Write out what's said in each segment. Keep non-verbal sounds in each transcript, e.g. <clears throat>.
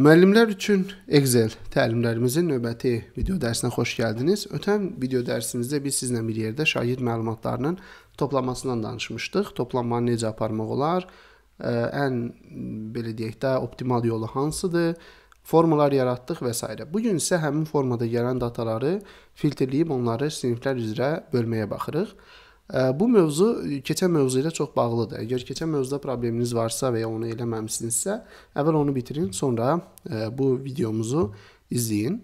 Müəllimlər üçün Excel təlimlərimizin növbəti video dərsinə xoş gəldiniz. Ötən video dərsimizdə biz sizlə bir yerdə şagird məlumatlarının toplanmasından danışmışdıq. Toplanmanı necə aparmaq olar? Ən belə deyək də optimal yolu hansıdır? Formalar yaratdıq və s. Bu gün isə həmin formada gələn dataları filtrləyib onları siniflər üzrə bölməyə baxırıq. Bu mövzu keçən mövzu ilə çox bağlıdır. Əgər keçən mövzuda probleminiz varsa və ya onu eləməmisinizsə, əvvəl onu bitirin, sonra e, bu videomuzu izləyin.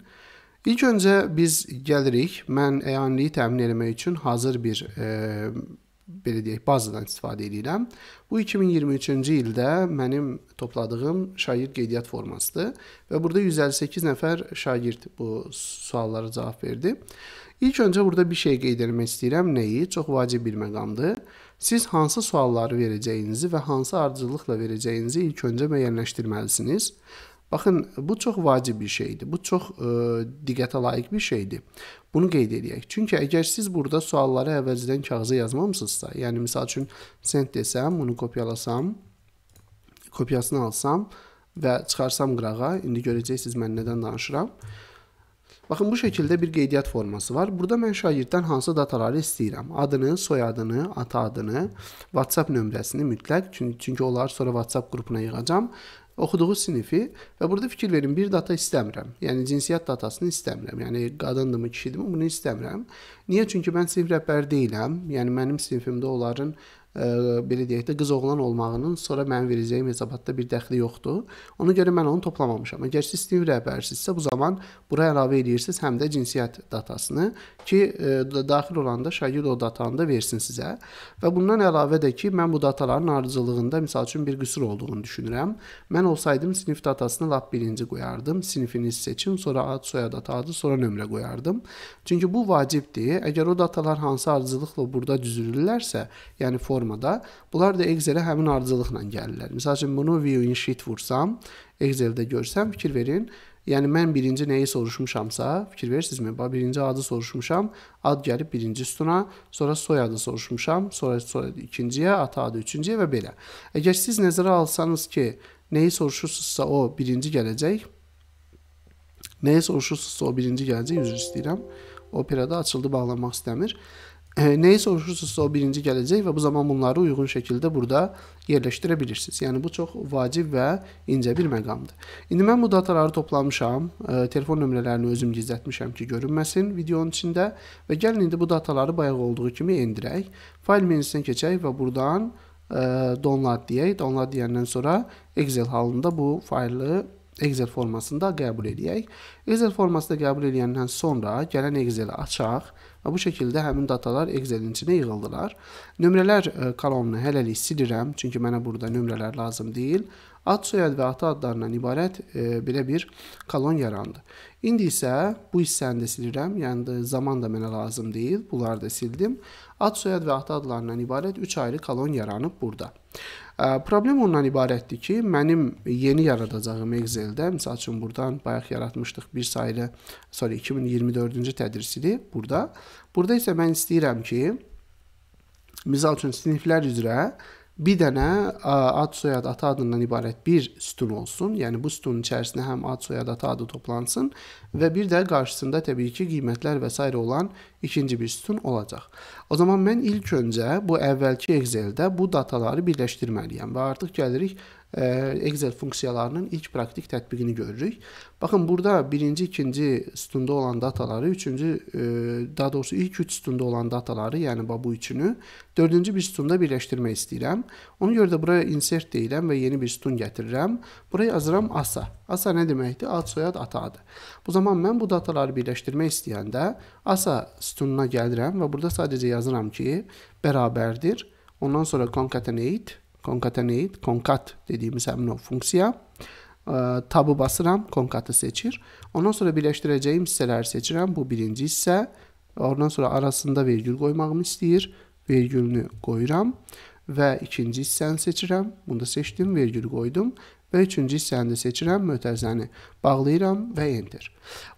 İlk öncə biz gəlirik. Mən əyanlığı təmin etmək üçün hazır bir e, belə deyək, bazadan istifadə edirəm. Bu 2023-cü ildə mənim topladığım şagird qeydiyyat formasıdır və burada 158 nəfər şagird bu suallara cavab verdi. İlk öncə burada bir şey qeyd etmək istəyirəm. Nəyi? Çox vacib bir məqamdır. Siz hansı sualları verəcəyinizi və hansı ardıcıllıqla verəcəyinizi ilk öncə müəyyənləşdirməlisiniz. Baxın, bu çox vacib bir şeydir. Bu çox ə, e, diqqətə layiq bir şeydir. Bunu qeyd edək. Çünki əgər siz burada sualları əvvəlcədən kağıza yazmamısınızsa, yəni məsəl üçün sent desəm, bunu kopyalasam, kopyasını alsam və çıxarsam qırağa, indi görəcəksiniz mən nədən danışıram. Baxın, bu şəkildə bir qeydiyyat forması var. Burada mən şagirddən hansı dataları istəyirəm? Adını, soyadını, ata adını, WhatsApp nömrəsini mütləq, çünki, çünki onları sonra WhatsApp qrupuna yığacam Oxuduğu sinifi və burada fikir verin, bir data istəmirəm. Yəni cinsiyyət datasını istəmirəm. Yəni qadındımı, kişidimi bunu istəmirəm. Niyə? Çünki mən sinif rəhbəri deyiləm. Yəni mənim sinifimdə onların ə, belə deyək də qız oğlan olmağının sonra mənim verəcəyim hesabatda bir dəxli yoxdur. Ona görə mən onu toplamamışam. Əgər siz Steam rəhbərsinizsə bu zaman bura əlavə edirsiniz həm də cinsiyyət datasını ki, ə, daxil olanda şagird o datanı da versin sizə. Və bundan əlavə də ki, mən bu dataların ardıcıllığında məsəl üçün bir qüsur olduğunu düşünürəm. Mən olsaydım sinif datasını lap birinci qoyardım. Sinifini seçin, sonra ad, soyad, adı, sonra nömrə qoyardım. Çünki bu vacibdir. Əgər o datalar hansı ardıcıllıqla burada düzülürlərsə, yəni form proqramada bunlar da Excel-ə həmin ardıcıllıqla gəlirlər. Məsəl üçün bunu view in sheet vursam, Excel-də görsəm, fikir verin. Yəni mən birinci nəyi soruşmuşamsa, fikir verirsinizmi? Bax birinci adı soruşmuşam, ad gəlib birinci sütuna, sonra soyadı soruşmuşam, sonra, sonra ikinciyə, ata adı üçüncüyə və belə. Əgər siz nəzərə alsanız ki, nəyi soruşursunuzsa o birinci gələcək. Nəyi soruşursunuzsa o birinci gələcək, üzr istəyirəm. Operada açıldı, bağlanmaq istəmir nəyi soruşursunuzsa o birinci gələcək və bu zaman bunları uyğun şəkildə burada yerləşdirə bilirsiniz. Yəni bu çox vacib və incə bir məqamdır. İndi mən bu dataları toplamışam, e, telefon nömrələrini özüm gizlətmişəm ki, görünməsin videonun içində və gəlin indi bu dataları bayaq olduğu kimi endirək. Fayl menüsünə keçək və burdan e, download deyək. Download deyəndən sonra Excel halında bu faylı Excel formasında qəbul edək. Excel formasında qəbul edəndən sonra gələn Excel-i açaq və bu şəkildə həmin datalar Excel-in içinə yığıldılar. Nömrələr e, kolonunu hələlik silirəm, çünki mənə burada nömrələr lazım deyil. Ad, soyad və ata adlarından ibarət e, belə bir kolon yarandı. İndi isə bu hissəni də silirəm, yəni də zaman da mənə lazım deyil, bunları da sildim. Ad, soyad və ata adlarından ibarət 3 ayrı kolon yaranıb burada. Problem ondan ibarətdir ki, mənim yeni yaradacağım Excel-də, məsəl üçün burdan bayaq yaratmışdıq bir saylı, sorry 2024-cü tədrisini burada. Burada isə mən istəyirəm ki, misal üçün siniflər üzrə bir dənə e, ad, soyad, ata adından ibarət bir sütun olsun. Yəni bu sütunun içərisinə həm ad, soyad, ata adı toplansın və bir də qarşısında təbii ki, qiymətlər və s. olan ikinci bir sütun olacaq. O zaman mən ilk öncə bu əvvəlki Excel-də bu dataları birləşdirməliyəm və artıq gəlirik Excel funksiyalarının ilk praktik tətbiqini görürük. Baxın, burada birinci, ikinci sütunda olan dataları, üçüncü, e, daha doğrusu ilk üç sütunda olan dataları, yəni bu üçünü, dördüncü bir sütunda birləşdirmək istəyirəm. Ona görə də buraya insert deyiləm və yeni bir sütun gətirirəm. Buraya yazıram ASA. ASA nə deməkdir? Ad, soyad, atadır. Bu zaman mən bu dataları birləşdirmək istəyəndə ASA sütununa gəlirəm və burada sadəcə yazıram ki, bərabərdir. Ondan sonra concatenate concatenate, concat e, dediyimiz həmin o funksiya ə, uh, tabı basıram, konkatı seçir. Ondan sonra birləşdirəcəyim hissələri seçirəm. Bu birinci hissə. Ondan sonra arasında vergül qoymağımı istəyir. Vergülünü qoyuram və ikinci hissəni seçirəm. Bunu da seçdim, vergül qoydum və üçüncü hissəni də seçirəm, mötərizəni bağlayıram və enter.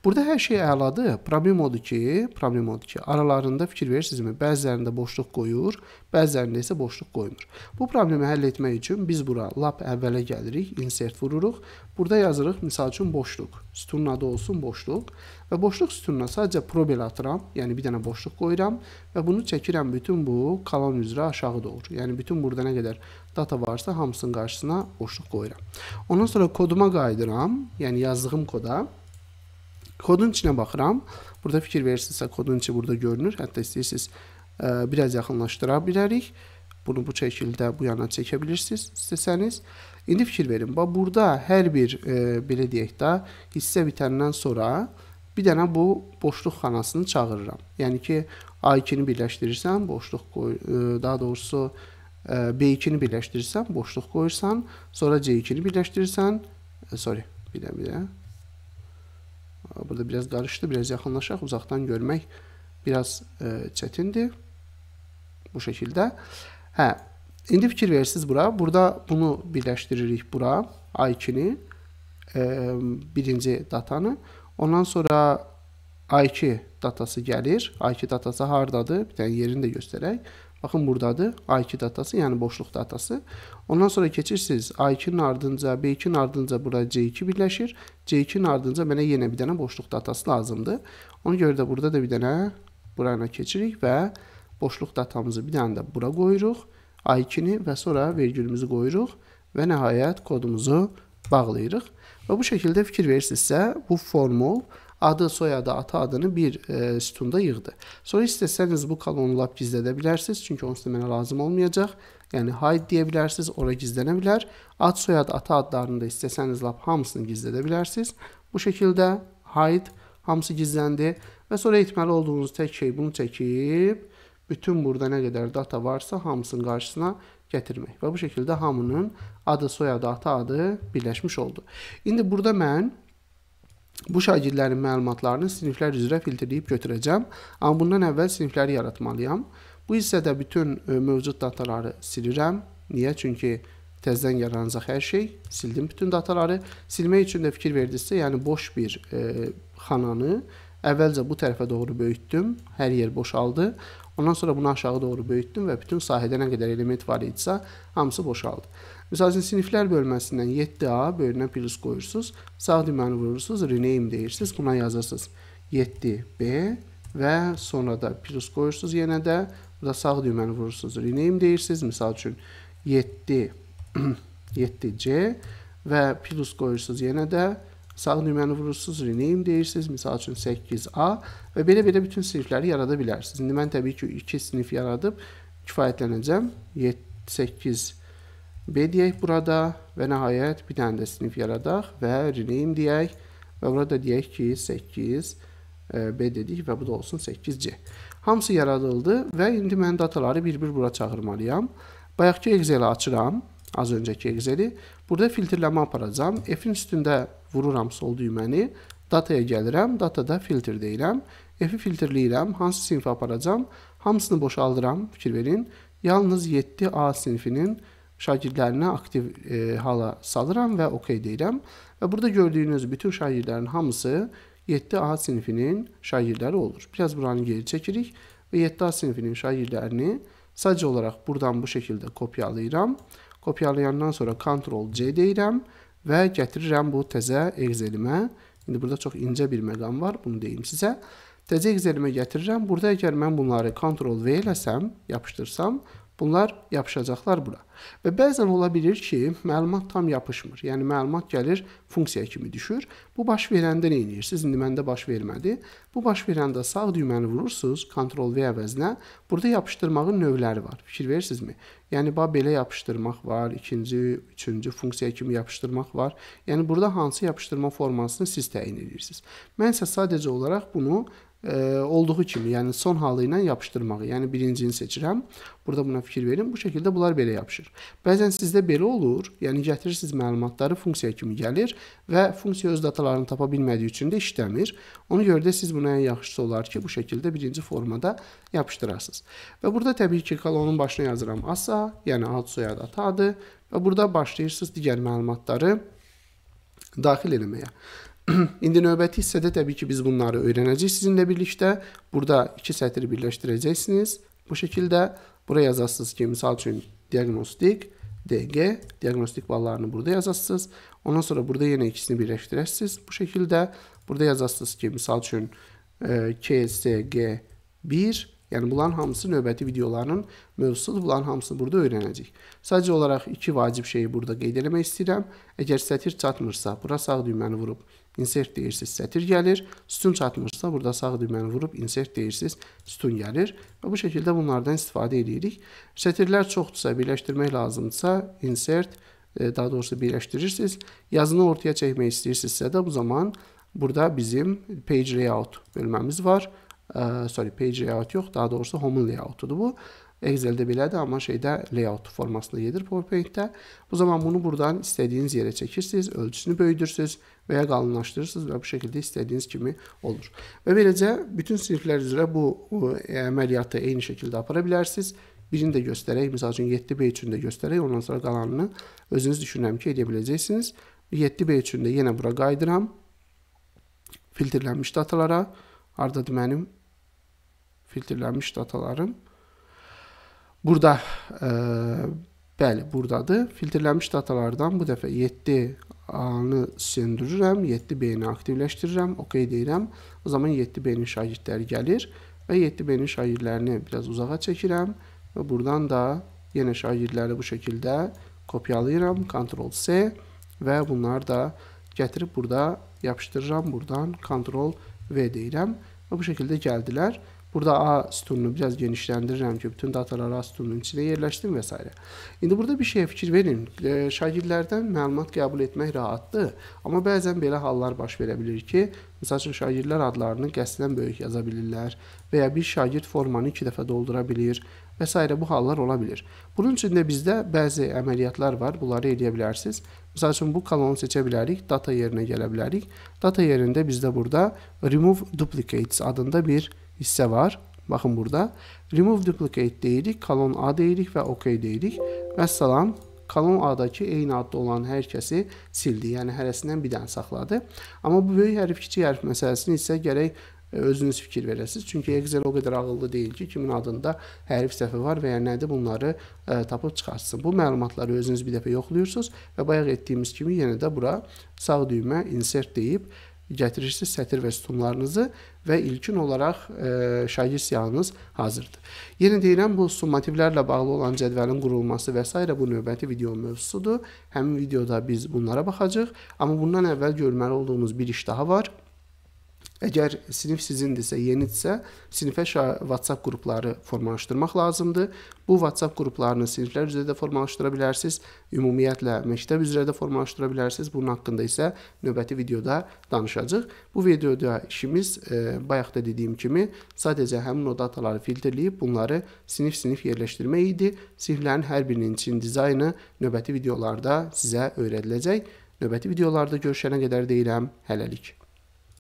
Burada hər şey əladır. Problem odur ki, problem odur ki, aralarında fikir verirsinizmi? Bəzilərində boşluq qoyur, bəzilərində isə boşluq qoymur. Bu problemi həll etmək üçün biz bura lap əvvələ gəlirik, insert vururuq. Burada yazırıq misal üçün boşluq. Sütunun adı olsun boşluq və boşluq sütununa sadəcə probel atıram, yəni bir dənə boşluq qoyuram və bunu çəkirəm bütün bu kolon üzrə aşağı doğru. Yəni bütün burada nə qədər data varsa hamısının qarşısına boşluq qoyuram. Ondan sonra koduma qayıdıram, yəni yazdığım koda. Kodun içinə baxıram. Burada fikir verirsinizsə kodun içi burada görünür. Hətta istəyirsiniz ə, e, biraz yaxınlaşdıra bilərik. Bunu bu şəkildə bu yana çəkə bilirsiniz istəsəniz. İndi fikir verin. Bax burada hər bir e, belə deyək də hissə bitəndən sonra bir dənə bu boşluq xanasını çağırıram. Yəni ki A2-ni birləşdirirsən, boşluq qoy, e, daha doğrusu e, B2-ni birləşdirirsən, boşluq qoyursan, sonra C2-ni birləşdirirsən, sorry, bir də bir də. Burada biraz qarışdı, biraz yaxınlaşaq, uzaqdan görmək biraz ə, çətindir. Bu şəkildə. Hə, indi fikir verirsiniz bura. Burada bunu birləşdiririk bura, A2-ni, birinci datanı. Ondan sonra A2 datası gəlir. A2 datası hardadır? Bir dənə yerini də göstərək. Baxın burdadır A2 datası, yəni boşluq datası. Ondan sonra keçirsiniz A2-nin ardınca, B2-nin ardınca bura C2 birləşir. C2-nin ardınca mənə yenə bir dənə boşluq datası lazımdır. Ona görə də burada da bir dənə burayla keçirik və boşluq datamızı bir dənə də bura qoyuruq. A2-ni və sonra vergülümüzü qoyuruq və nəhayət kodumuzu bağlayırıq. Və bu şəkildə fikir verirsinizsə, bu formul adı, soyadı, ata adını bir e, sütunda yığdı. Sonra istəsəniz bu kolonu lap gizlədə bilərsiniz, çünki onsuz da mənə lazım olmayacaq. Yəni hide deyə bilərsiniz, ora gizlənə bilər. Ad, soyad, ata adlarını da istəsəniz lap hamısını gizlədə bilərsiniz. Bu şəkildə hide hamısı gizləndi və sonra etməli olduğunuz tək şey bunu çəkib bütün burada nə qədər data varsa hamısının qarşısına gətirmək və bu şəkildə hamının adı, soyadı, ata adı birləşmiş oldu. İndi burada mən Bu şagirdlərin məlumatlarını siniflər üzrə filtrləyib götürəcəm, amma bundan əvvəl sinifləri yaratmalıyam. Bu hissədə bütün e, mövcud dataları silirəm. Niyə? Çünki təzədən yaranacaq hər şey. Sildim bütün dataları. Silmək üçün də fikir verdinizsə, yəni boş bir e, xananı əvvəlcə bu tərəfə doğru böyütdüm. Hər yer boşaldı. Ondan sonra bunu aşağı doğru böyütdüm və bütün sahədə nə qədər element var idisə, hamısı boşaldı. Məsəl üçün siniflər bölməsindən 7A bölünə plus qoyursunuz. Sağ düyməni vurursunuz, rename deyirsiniz, buna yazırsınız. 7B və sonra da plus qoyursunuz yenə də. Burada sağ düyməni vurursunuz, rename deyirsiniz. Məsəl üçün 7 7C <clears throat> və plus qoyursunuz yenə də Sağ düyməni vurursuz, rename deyirsiniz. Misal üçün 8A və belə-belə bütün sinifləri yarada bilərsiniz. İndi mən təbii ki, 2 sinif yaradıb kifayətlənəcəm. 8B deyək burada və nəhayət bir dənə də sinif yaradaq və rename deyək və burada deyək ki, 8B e, dedik və bu da olsun 8C. Hamısı yaradıldı və indi mən dataları bir-bir bura çağırmalıyam. Bayaqki Excel-i açıram, az öncəki Excel-i. Burada filtrləmə aparacam. F-in üstündə vururam sol düyməni, dataya gəlirəm, datada filter deyirəm, F-i filtrləyirəm, hansı sinfi aparacam, hamısını boşaldıram, fikir verin. Yalnız 7A sinfinin şagirdlərinə aktiv e, hala salıram və OK deyirəm. Və burada gördüyünüz bütün şagirdlərin hamısı 7A sinfinin şagirdləri olur. Biraz buranı geri çəkirik və 7A sinfinin şagirdlərini sadəcə olaraq buradan bu şəkildə kopyalayıram. Kopyalayandan sonra Ctrl C deyirəm və gətirirəm bu təzə Excel-imə. İndi burada çox incə bir məqam var, bunu deyim sizə. Təzə Excel-imə gətirirəm. Burada əgər mən bunları Ctrl V eləsəm, yapışdırsam, Bunlar yapışacaqlar bura. Və bəzən ola bilir ki, məlumat tam yapışmır. Yəni məlumat gəlir funksiya kimi düşür. Bu baş verəndə nə edirsiniz? İndi məndə baş vermədi. Bu baş verəndə sağ düyməni vurursunuz, Ctrl V əvəzinə. Burada yapışdırmağın növləri var. Fikir verirsinizmi? Yəni belə yapışdırmaq var, ikinci, üçüncü funksiya kimi yapışdırmaq var. Yəni burada hansı yapışdırma formasını siz təyin edirsiniz. Mən isə sadəcə olaraq bunu olduğu kimi, yəni son halı ilə yapışdırmağı, yəni birincini seçirəm. Burada buna fikir verin. Bu şəkildə bunlar belə yapışır. Bəzən sizdə belə olur, yəni gətirirsiniz məlumatları funksiyaya kimi gəlir və funksiya öz datalarını tapa bilmədiyi üçün də işləmir. Ona görə də siz buna ən yaxşısı olar ki, bu şəkildə birinci formada yapışdırarsınız. Və burada təbii ki, kolonun başına yazıram ASA, yəni ad soyad ata adı və burada başlayırsınız digər məlumatları daxil eləməyə. <clears throat> İndi növbəti hissədə təbii ki, biz bunları öyrənəcəyik sizinlə birlikdə. Burada iki sətri birləşdirəcəksiniz. Bu şəkildə bura yazasınız ki, misal üçün diagnostik, DG, diagnostik ballarını burada yazasınız. Ondan sonra burada yenə ikisini birləşdirəsiniz. Bu şəkildə burada yazasınız ki, misal üçün e, KSG1 Yəni bunların hamısı növbəti videoların mövzusudur. Bunların hamısını burada öyrənəcəyik. Sadəcə olaraq iki vacib şeyi burada qeyd eləmək istəyirəm. Əgər sətir çatmırsa, bura sağ düyməni vurub insert deyirsiniz, sətir gəlir. Sütun çatmırsa, burada sağ düyməni vurub insert deyirsiniz, sütun gəlir və bu şəkildə bunlardan istifadə edirik. Sətirlər çoxdursa, birləşdirmək lazımdırsa, insert e, daha doğrusu birləşdirirsiniz. Yazını ortaya çəkmək istəyirsinizsə də bu zaman burada bizim page layout bölməmiz var ə, sorry, page layout yox, daha doğrusu home-un layoutudur bu. Excel-də belədir, amma şeydə layout formasında gedir PowerPoint-də. Bu zaman bunu buradan istədiyiniz yerə çəkirsiniz, ölçüsünü böyüdürsüz və ya qalınlaşdırırsınız və bu şəkildə istədiyiniz kimi olur. Və beləcə bütün siniflər üzrə bu əməliyyatı eyni şəkildə apara bilərsiniz. Birini də göstərək, məsəl üçün 7B üçün də göstərək, ondan sonra qalanını özünüz düşünürəm ki, edə biləcəksiniz. 7B üçün də yenə bura qayıdıram. Filtrlənmiş datalara, hardadır mənim filtrlənmiş datalarım burada e, bəli, burdadır. Filtrlənmiş datalardan bu dəfə 7 A-nı söndürürəm, 7 B-ni aktivləşdirirəm, OK deyirəm. O zaman 7 B-nin şagirdləri gəlir və 7 B-nin şagirdlərini biraz uzağa çəkirəm və buradan da yenə şagirdləri bu şəkildə kopyalayıram, Ctrl C və bunları da gətirib burada yapışdırıram, buradan Ctrl V deyirəm və bu şəkildə gəldilər. Burada A sütununu biraz genişləndirirəm ki, bütün dataları A sütununun içində yerləşdim və s. İndi burada bir şeyə fikir verin. E, şagirdlərdən məlumat qəbul etmək rahatdır, amma bəzən belə hallar baş verə bilir ki, məsəl üçün şagirdlər adlarını qəsdən böyük yaza bilirlər və ya bir şagird formanı 2 dəfə doldura bilir və s. bu hallar ola bilir. Bunun üçün də bizdə bəzi əməliyyatlar var, bunları edə bilərsiniz. Məsəl üçün bu kolonu seçə bilərik, data yerinə gələ bilərik. Data yerində bizdə burada remove duplicates adında bir hissə var. Baxın burada. Remove duplicate deyirik, kolon A deyirik və OK deyirik. Vəssalam, kolon A-dakı eyni adda olan hər kəsi sildi. Yəni hərəsindən bir dənə saxladı. Amma bu böyük hərf, kiçik hərf məsələsini isə gərək e, özünüz fikir verəsiniz. Çünki Excel o qədər ağıllı deyil ki, kimin adında hərif səhvi var və ya nədir bunları ə, e, tapıb çıxartsın. Bu məlumatları özünüz bir dəfə yoxlayırsınız və bayaq etdiyimiz kimi yenə də bura sağ düymə insert deyib gətirirsiniz sətir və sütunlarınızı və ilkin olaraq e, şagird siyahınız hazırdır. Yenə deyirəm, bu summativlərlə bağlı olan cədvəlin qurulması və s. bu növbəti video mövzusudur. Həmin videoda biz bunlara baxacağıq, amma bundan əvvəl görməli olduğumuz bir iş daha var. Əgər sinif sizindirsə, yenidirsə, sinifə WhatsApp qrupları formalaşdırmaq lazımdır. Bu WhatsApp qruplarını siniflər üzrə də formalaşdıra bilərsiniz, ümumiyyətlə məktəb üzrə də formalaşdıra bilərsiniz. Bunun haqqında isə növbəti videoda danışacağıq. Bu videoda işimiz e, bayaq da dediyim kimi sadəcə həmin o dataları filtrləyib bunları sinif-sinif yerləşdirmək idi. Siniflərin hər birinin için dizaynı növbəti videolarda sizə öyrədiləcək. Növbəti videolarda görüşənə qədər deyirəm, hələlik.